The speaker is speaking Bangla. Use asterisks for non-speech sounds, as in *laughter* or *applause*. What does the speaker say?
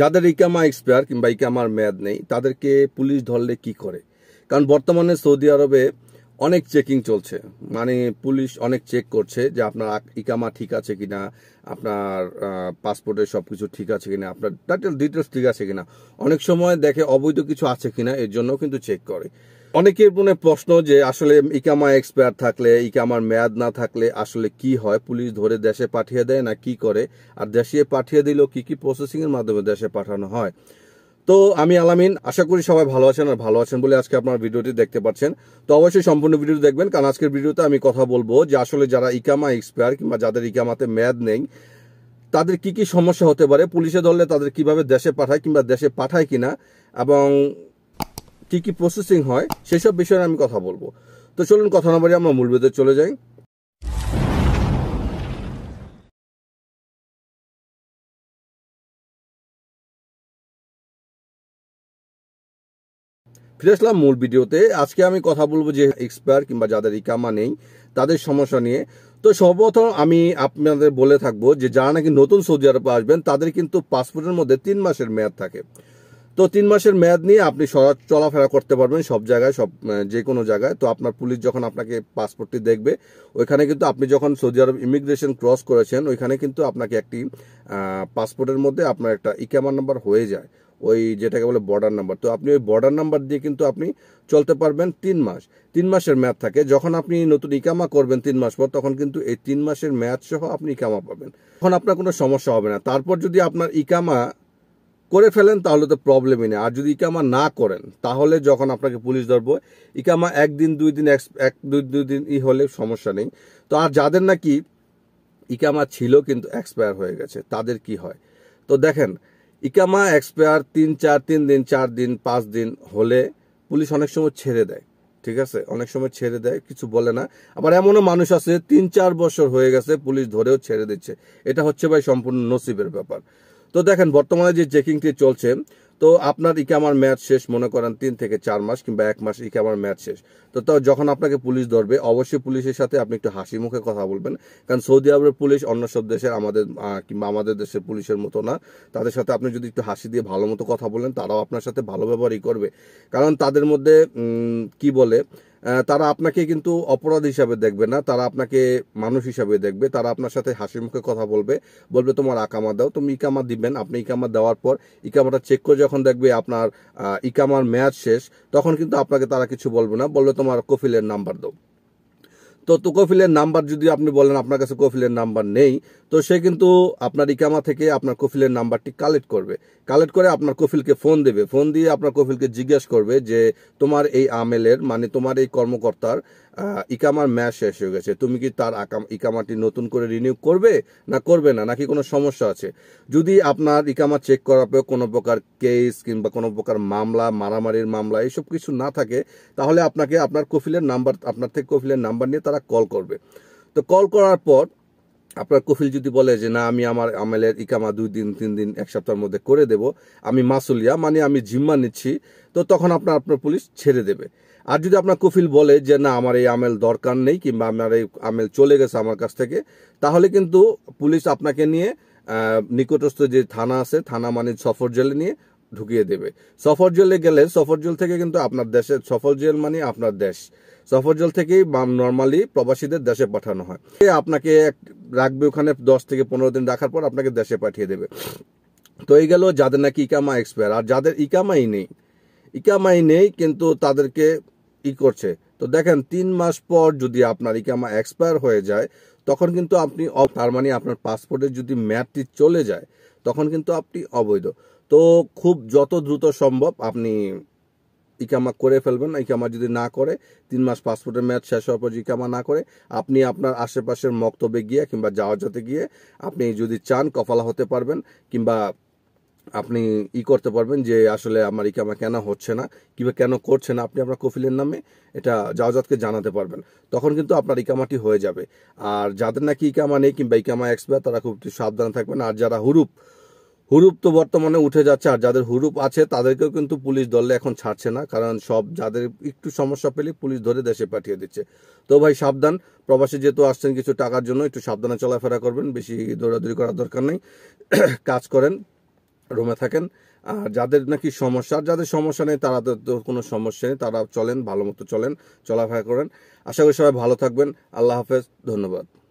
যাদের ইকামা এক্সপায়ার কিংবা ইকামার মেয়াদ নেই তাদেরকে পুলিশ ধরলে কি করে কারণ বর্তমানে সৌদি আরবে অনেক চেকিং চলছে মানে পুলিশ অনেক চেক করছে যে আপনার ইকামা ঠিক আছে কিনা আপনার পাসপোর্টে সব কিছু ঠিক আছে কিনা আপনার ডিটেলস ঠিক আছে কিনা অনেক সময় দেখে অবৈধ কিছু আছে কিনা এর জন্য কিন্তু চেক করে অনেকের মনে প্রশ্ন যে আসলে ইকামা এক্সপায়ার থাকলে ইকামার মেয়াদ না থাকলে আসলে কি হয় পুলিশ ধরে দেশে পাঠিয়ে দেয় না কি করে আর দেশে পাঠিয়ে দিলেও কি কি প্রসেসিংয়ের মাধ্যমে দেশে পাঠানো হয় তো আমি আলামিন আশা করি সবাই ভালো আছেন আর ভালো আছেন বলে আজকে আপনার ভিডিওটি দেখতে পাচ্ছেন তো অবশ্যই সম্পূর্ণ ভিডিও দেখবেন কারণ আজকের ভিডিওতে আমি কথা বলবো যে আসলে যারা ইকামা এক্সপায়ার কিংবা যাদের ইকামাতে মেয়াদ নেই তাদের কি কি সমস্যা হতে পারে পুলিশে ধরলে তাদের কিভাবে দেশে পাঠায় কিংবা দেশে পাঠায় কিনা এবং কি কি প্রসেসিং হয় সেসব বিষয়ে আমি কথা বলবো তো চলুন কথা না বলি আমরা মূল বেদে চলে যাই ফিরে আসলাম মূল ভিডিওতে আজকে আমি কথা বলবো যে এক্সপায়ার কিংবা যাদের ইকামা নেই তাদের সমস্যা নিয়ে তো সর্বপ্রথম আমি আপনাদের বলে থাকবো যে যারা নাকি নতুন সৌদি আরবে আসবেন তাদের কিন্তু পাসপোর্টের মধ্যে তিন মাসের মেয়াদ থাকে তো তিন মাসের মেয়াদ নিয়ে আপনি চলাফেরা করতে পারবেন সব জায়গায় সব যে কোনো জায়গায় তো আপনার পুলিশ যখন আপনাকে পাসপোর্টটি দেখবে ওইখানে কিন্তু আপনি যখন সৌদি আরব ইমিগ্রেশন ক্রস করেছেন ওইখানে কিন্তু আপনাকে একটি পাসপোর্টের মধ্যে আপনার একটা ইকামার নাম্বার হয়ে যায় ওই যেটাকে বলে বর্ডার নাম্বার তো আপনি ওই বর্ডার নাম্বার দিয়ে কিন্তু আপনি চলতে পারবেন তিন মাস তিন মাসের মেয়াদ থাকে যখন আপনি নতুন ইকামা করবেন তিন মাস পর তখন কিন্তু এই তিন মাসের মেয়াদ সহ আপনি ইকামা পাবেন তখন আপনার কোনো সমস্যা হবে না তারপর যদি আপনার ইকামা করে ফেলেন তাহলে তো প্রবলেমই নেই আর যদি ইকামা না করেন তাহলে যখন আপনাকে পুলিশ ধরবো ইকামা একদিন দুই দিন এক দুই দুই দিন ই হলে সমস্যা নেই তো আর যাদের নাকি ইকামা ছিল কিন্তু এক্সপায়ার হয়ে গেছে তাদের কি হয় তো দেখেন ইকামা এক্সপায়ার তিন চার তিন দিন চার দিন পাঁচ দিন হলে পুলিশ অনেক সময় ছেড়ে দেয় ঠিক আছে অনেক সময় ছেড়ে দেয় কিছু বলে না আবার এমনও মানুষ আছে তিন চার বছর হয়ে গেছে পুলিশ ধরেও ছেড়ে দিচ্ছে এটা হচ্ছে ভাই সম্পূর্ণ নসিবের ব্যাপার তো দেখেন বর্তমানে যে চেকিংটি চলছে তো আপনার ইকামার ম্যাচ শেষ মনে করেন তিন থেকে চার মাস কিংবা এক মাস কামার ম্যাচ শেষ তো তাও যখন আপনাকে পুলিশ ধরবে অবশ্যই পুলিশের সাথে আপনি একটু হাসি মুখে কথা বলবেন কারণ সৌদি আরবের পুলিশ অন্য সব দেশের আমাদের কিংবা আমাদের দেশের পুলিশের মতো না তাদের সাথে আপনি যদি একটু হাসি দিয়ে ভালো মতো কথা বলেন তারাও আপনার সাথে ভালো ব্যবহারই করবে কারণ তাদের মধ্যে কি বলে তারা আপনাকে কিন্তু অপরাধ হিসাবে দেখবে না তারা আপনাকে মানুষ হিসাবে দেখবে তারা আপনার সাথে হাসি মুখে কথা বলবে বলবে তোমার আকামা দাও তুমি ইকামা দিবেন আপনি ইকামা দেওয়ার পর ইকামাটা চেক করে যখন দেখবে আপনার ইকামার মেয়াদ শেষ তখন কিন্তু আপনাকে তারা কিছু বলবে না বলবে তোমার কফিলের নাম্বার দাও তো তো কফিলের নাম্বার যদি আপনি বলেন আপনার কাছে কফিলের নাম্বার নেই তো সে কিন্তু আপনার ইকামা থেকে আপনার কফিলের নাম্বারটি কালেক্ট করবে কালেক্ট করে আপনার কফিলকে ফোন দেবে ফোন দিয়ে আপনার কফিলকে জিজ্ঞেস করবে যে তোমার এই আমেলের মানে তোমার এই কর্মকর্তার ইকামার ম্যাচ শেষ হয়ে গেছে তুমি কি তার ইকামাটি নতুন করে রিনিউ করবে না করবে না নাকি কোনো সমস্যা আছে যদি আপনার ইকামা চেক করার পর কোনো প্রকার কেস কিংবা কোনো প্রকার মামলা মারামারির মামলা এইসব কিছু না থাকে তাহলে আপনাকে আপনার কফিলের নাম্বার আপনার থেকে কফিলের নাম্বার নিয়ে তার তারা কল করবে তো কল করার পর আপনার কফিল যদি বলে যে না আমি আমার আমেলের ইকামা দুই দিন তিন দিন এক সপ্তাহের মধ্যে করে দেব আমি মাসুলিয়া মানে আমি জিম্মা নিচ্ছি তো তখন আপনার আপনার পুলিশ ছেড়ে দেবে আর যদি আপনার কফিল বলে যে না আমার এই আমেল দরকার নেই কিংবা আমার এই আমেল চলে গেছে আমার কাছ থেকে তাহলে কিন্তু পুলিশ আপনাকে নিয়ে নিকটস্থ যে থানা আছে থানা মানে সফর জেলে নিয়ে ঢুকিয়ে দেবে সফর গেলে সফর থেকে কিন্তু আপনার দেশে সফর জেল মানে আপনার দেশ সফর থেকেই নর্মালি প্রবাসীদের দেশে পাঠানো হয় আপনাকে রাখবে ওখানে দশ থেকে পনেরো দিন রাখার পর আপনাকে দেশে পাঠিয়ে দেবে তো এই গেল যাদের নাকি ইকামা এক্সপায়ার আর যাদের ইকামাই নেই ইকামাই নেই কিন্তু তাদেরকে ই করছে তো দেখেন তিন মাস পর যদি আপনার ইকামা এক্সপায়ার হয়ে যায় তখন কিন্তু আপনি তার মানে আপনার পাসপোর্টে যদি ম্যাথটি চলে যায় তখন কিন্তু আপনি অবৈধ তো খুব যত দ্রুত সম্ভব আপনি ইকামা করে ফেলবেন ইকামা যদি না করে তিন মাস পাসপোর্টের মেয়াদ শেষ হওয়ার পর ইকামা না করে আপনি আপনার আশেপাশের মক্তবে গিয়ে কিংবা জাহাজাতে গিয়ে আপনি যদি চান কফালা হতে পারবেন কিংবা আপনি ই করতে পারবেন যে আসলে আমার ইকামা কেন হচ্ছে না কিংবা কেন করছে না আপনি আপনার কফিলের নামে এটা জাওজাতকে জানাতে পারবেন তখন কিন্তু আপনার ইকামাটি হয়ে যাবে আর যাদের নাকি ইকামা নেই কিংবা ইকামা এক্সপায়ার তারা খুব সাবধানে থাকবেন আর যারা হুরুপ হুরুপ তো বর্তমানে উঠে যাচ্ছে আর যাদের হুরুপ আছে তাদেরকেও কিন্তু পুলিশ দলে এখন ছাড়ছে না কারণ সব যাদের একটু সমস্যা পেলে পুলিশ ধরে দেশে পাঠিয়ে দিচ্ছে তো ভাই সাবধান প্রবাসী যেহেতু আসছেন কিছু টাকার জন্য একটু সাবধানে চলাফেরা করবেন বেশি দৌড়াদৌড়ি করার দরকার নেই *coughs* কাজ করেন রুমে থাকেন আর যাদের নাকি সমস্যা যাদের সমস্যা নেই তারা তো কোনো সমস্যা নেই তারা চলেন ভালো মতো চলেন চলাফেরা করেন আশা করি সবাই ভালো থাকবেন আল্লাহ হাফেজ ধন্যবাদ